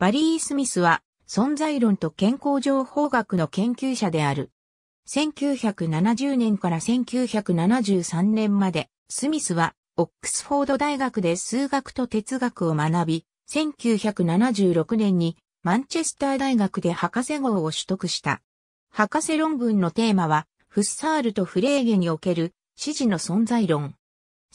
バリー・スミスは存在論と健康情報学の研究者である。1970年から1973年まで、スミスはオックスフォード大学で数学と哲学を学び、1976年にマンチェスター大学で博士号を取得した。博士論文のテーマは、フッサールとフレーゲにおける指示の存在論。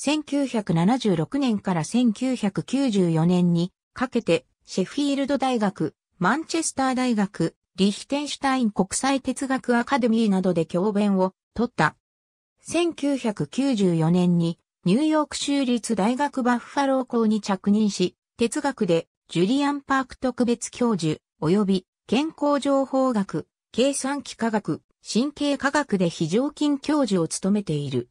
1976年から1994年にかけてシェフィールド大学、マンチェスター大学、リヒテンシュタイン国際哲学アカデミーなどで教鞭を取った。1994年にニューヨーク州立大学バッファロー校に着任し、哲学でジュリアン・パーク特別教授及び健康情報学、計算機科学、神経科学で非常勤教授を務めている。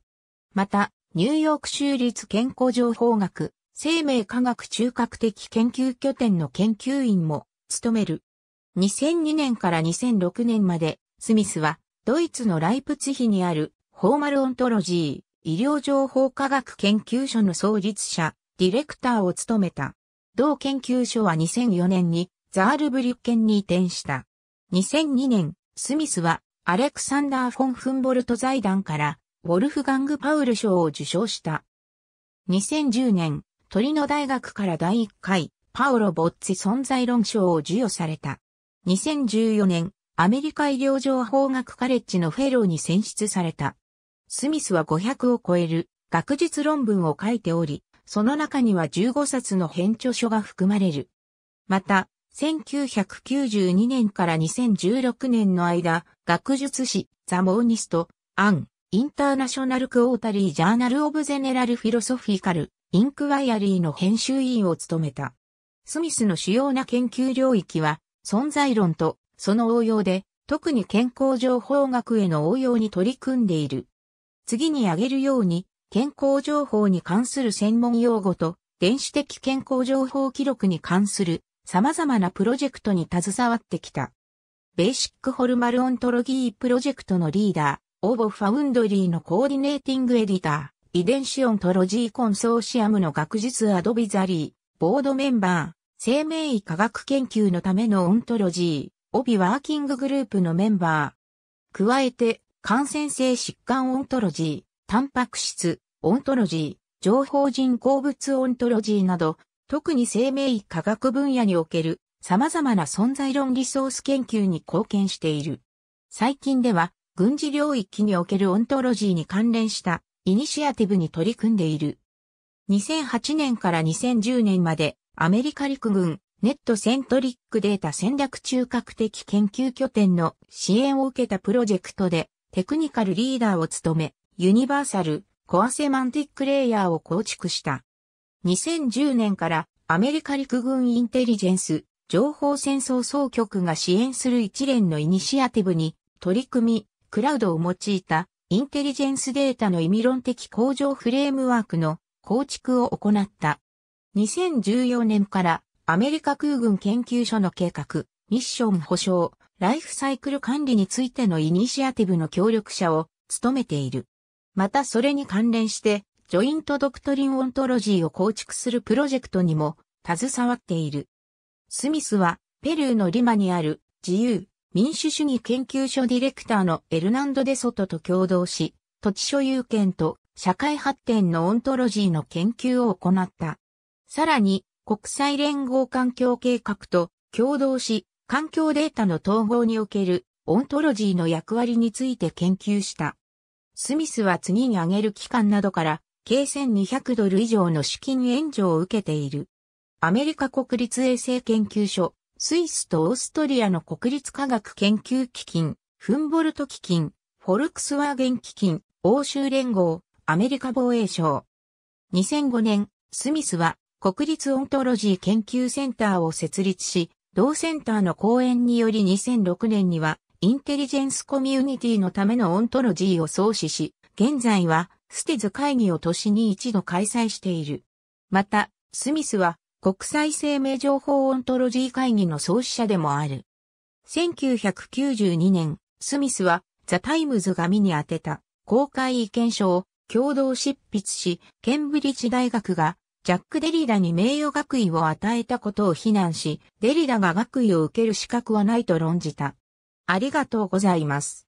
また、ニューヨーク州立健康情報学、生命科学中核的研究拠点の研究員も務める。2002年から2006年まで、スミスはドイツのライプツヒにあるフォーマルオントロジー医療情報科学研究所の創立者、ディレクターを務めた。同研究所は2004年にザールブリュッケンに移転した。2002年、スミスはアレクサンダー・フォン・フンボルト財団からウォルフガング・パウル賞を受賞した。2010年、鳥ノ大学から第1回、パオロ・ボッツ存在論賞を授与された。2014年、アメリカ医療情報学カレッジのフェローに選出された。スミスは500を超える学術論文を書いており、その中には15冊の編著書が含まれる。また、1992年から2016年の間、学術誌、ザ・モーニスト、アン、インターナショナル・クオータリー・ジャーナル・オブ・ゼネラル・フィロソフィカル、インクワイアリーの編集委員を務めた。スミスの主要な研究領域は、存在論とその応用で、特に健康情報学への応用に取り組んでいる。次に挙げるように、健康情報に関する専門用語と、電子的健康情報記録に関する様々なプロジェクトに携わってきた。ベーシックホルマルオントロギープロジェクトのリーダー、オーボファウンドリーのコーディネーティングエディター。遺伝子オントロジーコンソーシアムの学術アドビザリー、ボードメンバー、生命医科学研究のためのオントロジー、帯ワーキンググループのメンバー。加えて、感染性疾患オントロジー、タンパク質、オントロジー、情報人工物オントロジーなど、特に生命医科学分野における様々な存在論リソース研究に貢献している。最近では、軍事領域におけるオントロジーに関連したイニシアティブに取り組んでいる。2008年から2010年までアメリカ陸軍ネットセントリックデータ戦略中核的研究拠点の支援を受けたプロジェクトでテクニカルリーダーを務め、ユニバーサルコアセマンティックレイヤーを構築した。2010年からアメリカ陸軍インテリジェンス情報戦争総局が支援する一連のイニシアティブに取り組み、クラウドを用いたインテリジェンスデータの意味論的向上フレームワークの構築を行った。2014年からアメリカ空軍研究所の計画、ミッション保障、ライフサイクル管理についてのイニシアティブの協力者を務めている。またそれに関連して、ジョイントドクトリンオントロジーを構築するプロジェクトにも携わっている。スミスは、ペルーのリマにある自由、民主主義研究所ディレクターのエルナンド・デソトと共同し、土地所有権と社会発展のオントロジーの研究を行った。さらに、国際連合環境計画と共同し、環境データの統合におけるオントロジーの役割について研究した。スミスは次に挙げる機関などから計1200ドル以上の資金援助を受けている。アメリカ国立衛生研究所スイスとオーストリアの国立科学研究基金、フンボルト基金、フォルクスワーゲン基金、欧州連合、アメリカ防衛省。2005年、スミスは国立オントロジー研究センターを設立し、同センターの講演により2006年には、インテリジェンスコミュニティのためのオントロジーを創始し、現在は、ステズ会議を年に一度開催している。また、スミスは、国際生命情報オントロジー会議の創始者でもある。1992年、スミスはザ・タイムズが身に当てた公開意見書を共同執筆し、ケンブリッジ大学がジャック・デリラに名誉学位を与えたことを非難し、デリラが学位を受ける資格はないと論じた。ありがとうございます。